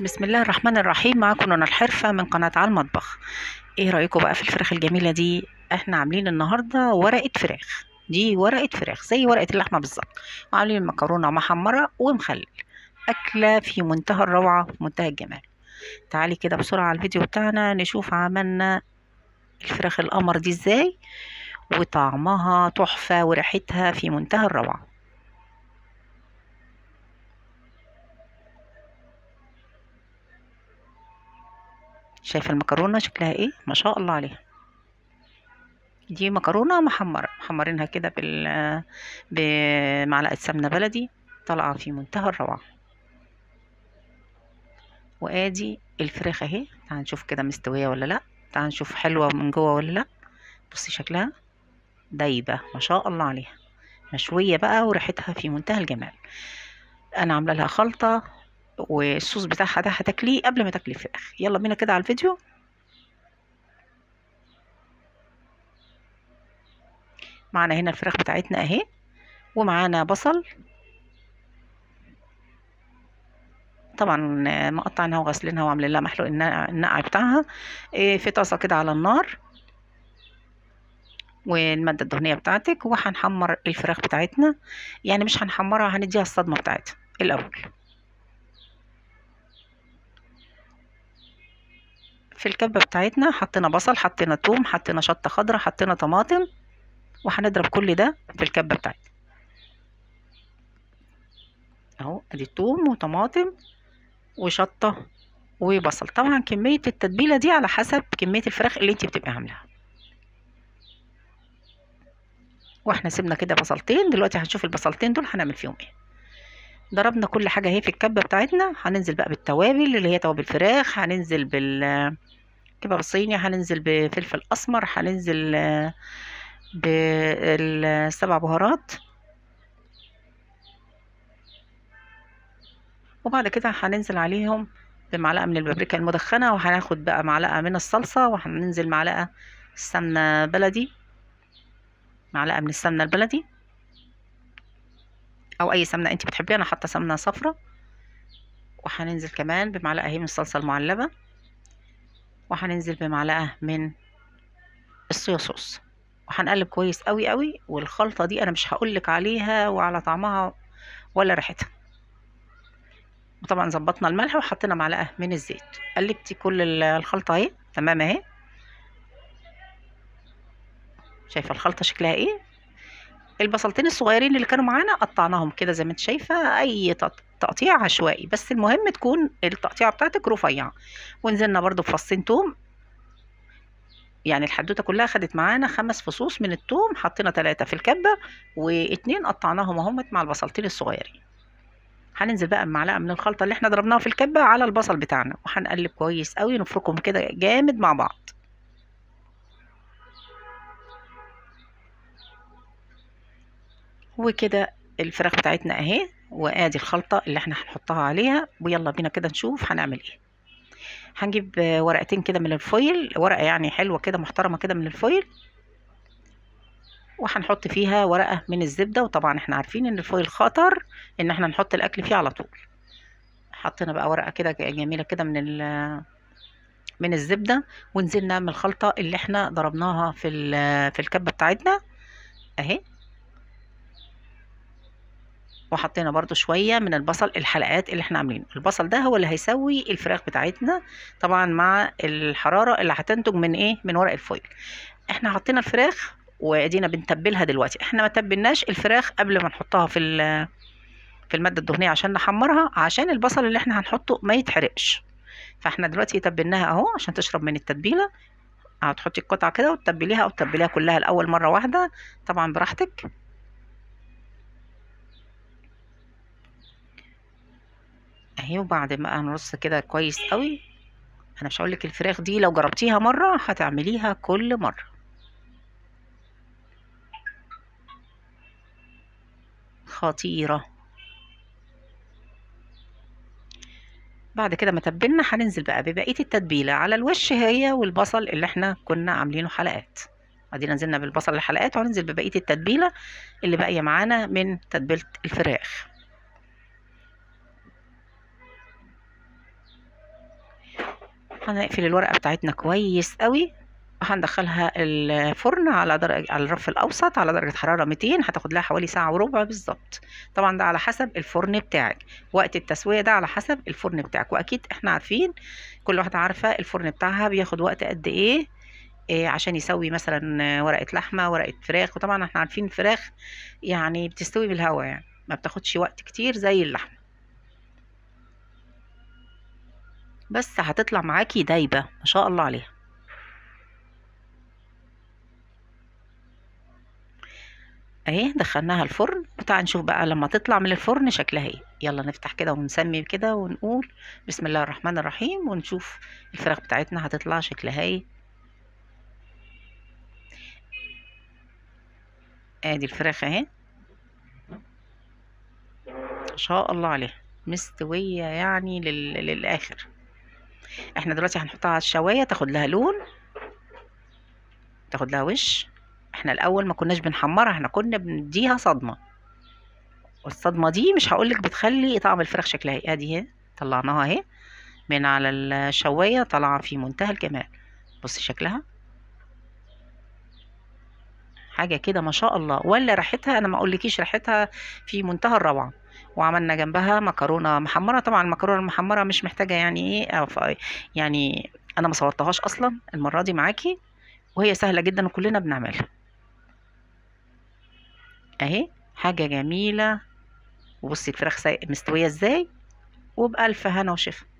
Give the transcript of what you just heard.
بسم الله الرحمن الرحيم معاكم نونا الحرفة من قناة على المطبخ ايه رأيكم بقى في الفراخ الجميلة دي احنا عاملين النهاردة ورقة فراخ دي ورقة فراخ زي ورقة اللحمة بالظبط وعاملين مكرونة محمرة ومخلل أكلة في منتهى الروعة منتهى الجمال تعالي كده بسرعة على الفيديو بتاعنا نشوف عملنا الفراخ القمر دي ازاي وطعمها تحفة وريحتها في منتهى الروعة شايفه المكرونه شكلها ايه ما شاء الله عليها دي مكرونه محمره محمرينها كده بال بمعلقه سمنه بلدي طالعه في منتهى الروعه وادي الفراخ اهي تعال نشوف كده مستويه ولا لا تعال نشوف حلوه من جوه ولا لا بصي شكلها دايبه ما شاء الله عليها مشويه بقى وريحتها في منتهى الجمال انا عامله لها خلطه والصوص بتاعها ده هتاكليه قبل ما تاكلي الفراخ يلا بينا كده على الفيديو معانا هنا الفراخ بتاعتنا اهي ومعانا بصل طبعا مقطعينها وغسلينها وعاملين لها محلوق النقع بتاعها إيه، في طاسه كده على النار والمادة الدهنية بتاعتك وهنحمر الفراخ بتاعتنا يعني مش هنحمرها هنديها الصدمة بتاعتها الأول في الكبة بتاعتنا حطينا بصل حطينا توم حطينا شطة خضراء حطينا طماطم وهنضرب كل ده في الكبة بتاعتنا اهو ادي توم وطماطم وشطة وبصل طبعا كمية التتبيلة دي على حسب كمية الفراخ اللي انت بتبقى عاملاها واحنا سيبنا كده بصلتين دلوقتي هنشوف البصلتين دول هنعمل فيهم ايه ضربنا كل حاجه اهي في الكبه بتاعتنا هننزل بقى بالتوابل اللي هي توابل فراخ هننزل بال كباب صيني هننزل بفلفل اسمر هننزل آه، بالسبع بهارات وبعد كده هننزل عليهم بمعلقه من البابريكا المدخنه وهناخد بقى معلقه من الصلصه وهننزل معلقه سمنه بلدي معلقه من السمنه البلدي او اي سمنه انت بتحبيها انا حاطه سمنه صفرا وهننزل كمان بمعلقه هي من الصلصه المعلبه وهننزل بمعلقة من الصويا صوص وهنقلب كويس قوي قوي والخلطة دي أنا مش هقولك عليها وعلى طعمها ولا ريحتها وطبعا ظبطنا الملح وحطينا معلقة من الزيت قلبتي كل الخلطة اهي تمام اهي شايفة الخلطة شكلها ايه البصلتين الصغيرين اللي كانوا معانا قطعناهم كده زي ما انت شايفه اي تقطيع عشوائي بس المهم تكون التقطيعه بتاعتك رفيعه ونزلنا برده بفصين توم يعني الحدوته كلها خدت معانا خمس فصوص من التوم حطينا ثلاثة في الكبه واتنين قطعناهم اهمت مع البصلتين الصغيرين هننزل بقى بمعلقه من الخلطه اللي احنا ضربناها في الكبه على البصل بتاعنا وهنقلب كويس قوي نفركهم كده جامد مع بعض وكده الفراخ بتاعتنا اهي وادي الخلطة اللي احنا هنحطها عليها ويلا بينا كده نشوف هنعمل ايه هنجيب ورقتين كده من الفويل ورقة يعني حلوة كده محترمة كده من الفويل وهنحط فيها ورقة من الزبدة وطبعا احنا عارفين ان الفويل خطر ان احنا نحط الاكل فيه على طول حطينا بقى ورقة كده جميلة كده من من الزبدة ونزلنا من الخلطة اللي احنا ضربناها في, في الكبة بتاعتنا اهي وحطينا برضو شوية من البصل الحلقات اللي احنا عاملينه البصل ده هو اللي هيسوي الفراخ بتاعتنا طبعا مع الحرارة اللي هتنتج من ايه من ورق الفويل احنا حطينا الفراخ وادينا بنتبلها دلوقتي احنا ما تبلناش الفراخ قبل ما نحطها في في المادة الدهنية عشان نحمرها عشان البصل اللي احنا هنحطه ما يتحرقش فاحنا دلوقتي تبلناها اهو عشان تشرب من التتبيلة هتحطي القطعة كده وتتبليها او تتبليها كلها الاول مرة واحدة طبعا براحتك اهي وبعد ما هنرص كده كويس قوي انا مش هقولك الفراخ دي لو جربتيها مره هتعمليها كل مره خطيره بعد كده ما تبلنا هننزل بقى ببقيه التتبيله على الوش هي والبصل اللي احنا كنا عاملينه حلقات بعدين نزلنا بالبصل الحلقات وننزل ببقيه التتبيله اللي باقيه معانا من تتبيله الفراخ هنقفل الورقة بتاعتنا كويس قوي هندخلها الفرن على درجة على الرف الاوسط على درجة حرارة 200 هتاخد لها حوالي ساعة وربع بالظبط طبعا ده على حسب الفرن بتاعك وقت التسوية ده على حسب الفرن بتاعك واكيد احنا عارفين كل واحدة عارفة الفرن بتاعها بياخد وقت قد ايه إيه عشان يسوي مثلا ورقة لحمة ورقة فراخ وطبعا احنا عارفين الفراخ يعني بتستوي بالهواء يعني ما بتاخدش وقت كتير زي اللحمة بس هتطلع معاكي دايبة ما شاء الله عليها اهي دخلناها الفرن وتعالى نشوف بقى لما تطلع من الفرن شكلها ايه يلا نفتح كده ونسمي كده ونقول بسم الله الرحمن الرحيم ونشوف الفراخ بتاعتنا هتطلع شكلها ايه ادي الفراخ اهي ما شاء الله عليها مستوية يعني لل... للآخر احنا دلوقتي هنحطها على الشوايه تاخد لها لون تاخد لها وش احنا الاول ما كناش بنحمرها احنا كنا بنديها صدمه والصدمه دي مش هقولك بتخلي طعم الفراخ شكلها ايه ادي اهي طلعناها اهي من على الشوايه طالعه في منتهى الجمال بصي شكلها حاجه كده ما شاء الله ولا ريحتها انا ما اقولكيش ريحتها في منتهى الروعه وعملنا جنبها مكرونه محمره طبعا المكرونه المحمره مش محتاجه يعني ايه يعني انا ما صورتهاش اصلا المره دي معاكي وهي سهله جدا وكلنا بنعملها اهي حاجه جميله وبصي الفراخ مستويه ازاي وبألف هنا وشفا